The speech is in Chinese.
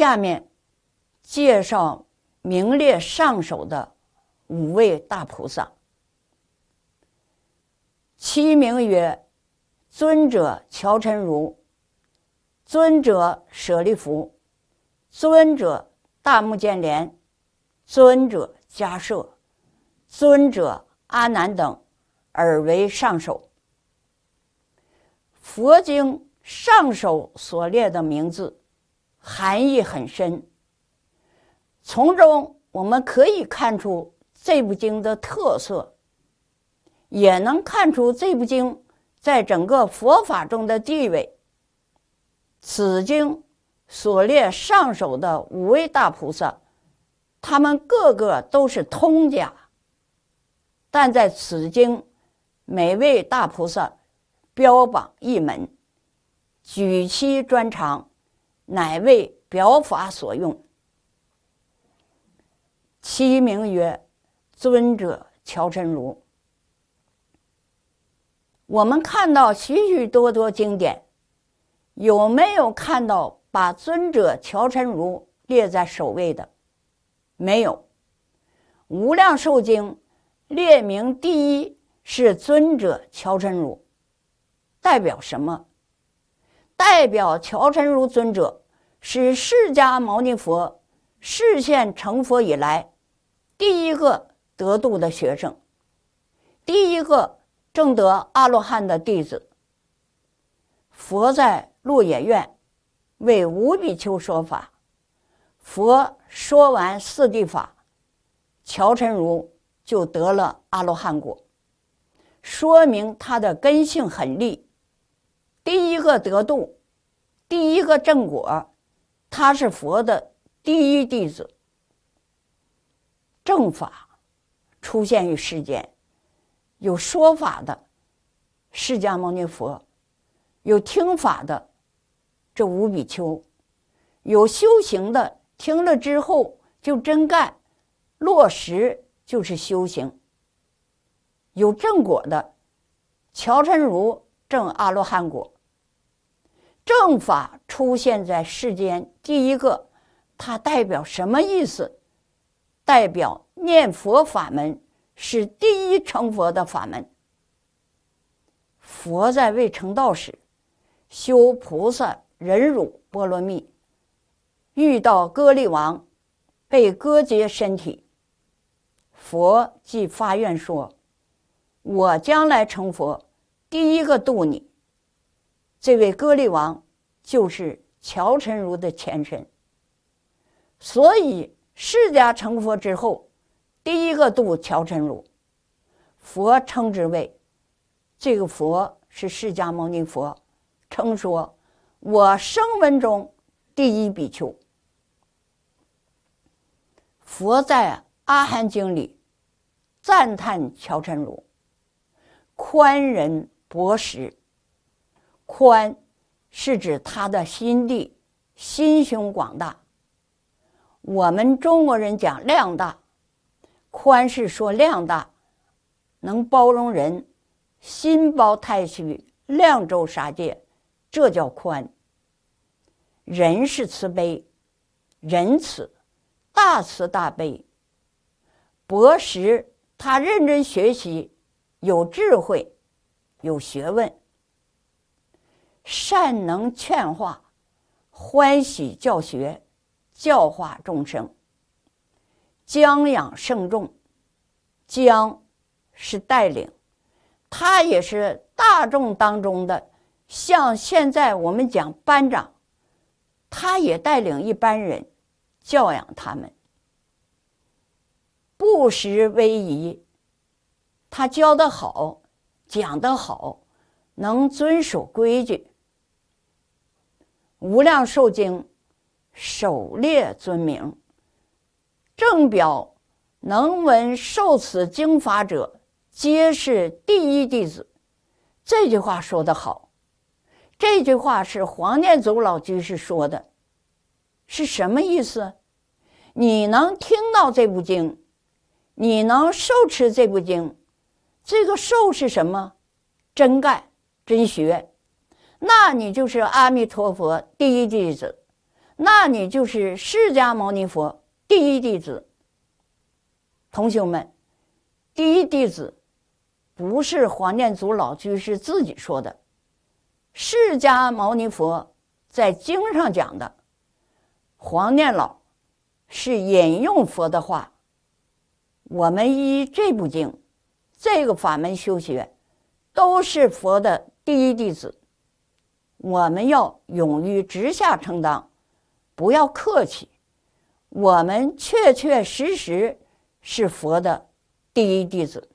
下面介绍名列上首的五位大菩萨，其名曰尊者乔陈如、尊者舍利弗、尊者大目犍连、尊者迦摄、尊者阿难等，而为上首。佛经上首所列的名字。含义很深，从中我们可以看出这部经的特色，也能看出这部经在整个佛法中的地位。此经所列上首的五位大菩萨，他们个个都是通家，但在此经，每位大菩萨标榜一门，举其专长。乃为表法所用，其名曰尊者乔真如。我们看到许许多多经典，有没有看到把尊者乔真如列在首位的？没有。无量寿经列名第一是尊者乔真如，代表什么？代表乔陈如尊者是释迦牟尼佛视现成佛以来第一个得度的学生，第一个证得阿罗汉的弟子。佛在鹿野苑为五比丘说法，佛说完四谛法，乔陈如就得了阿罗汉果，说明他的根性很利。个得度，第一个正果，他是佛的第一弟子。正法出现于世间，有说法的释迦牟尼佛，有听法的这五比丘，有修行的听了之后就真干，落实就是修行。有正果的乔陈如正阿罗汉果。正法出现在世间，第一个，它代表什么意思？代表念佛法门是第一成佛的法门。佛在未成道时，修菩萨忍辱波罗蜜，遇到割力王，被割截身体。佛即发愿说：“我将来成佛，第一个度你。”这位割利王就是乔陈如的前身，所以释迦成佛之后，第一个度乔陈如，佛称之为这个佛是释迦牟尼佛，称说我声闻中第一比丘。佛在《阿含经》里赞叹乔陈如，宽仁博识。宽，是指他的心地、心胸广大。我们中国人讲量大，宽是说量大，能包容人，心包太虚，量周沙界，这叫宽。仁是慈悲、仁慈、大慈大悲。博识，他认真学习，有智慧，有学问。善能劝化，欢喜教学，教化众生。将养圣众，将是带领，他也是大众当中的。像现在我们讲班长，他也带领一班人，教养他们。不实威仪，他教的好，讲的好，能遵守规矩。无量寿经，首列尊名。正表能闻受此经法者，皆是第一弟子。这句话说得好，这句话是黄念祖老居士说的，是什么意思？你能听到这部经，你能受持这部经，这个受是什么？真干，真学。那你就是阿弥陀佛第一弟子，那你就是释迦牟尼佛第一弟子。同学们，第一弟子不是黄念祖老居士自己说的，释迦牟尼佛在经上讲的，黄念老是引用佛的话。我们依这部经，这个法门修学，都是佛的第一弟子。我们要勇于直下承担，不要客气。我们确确实实是佛的第一弟子。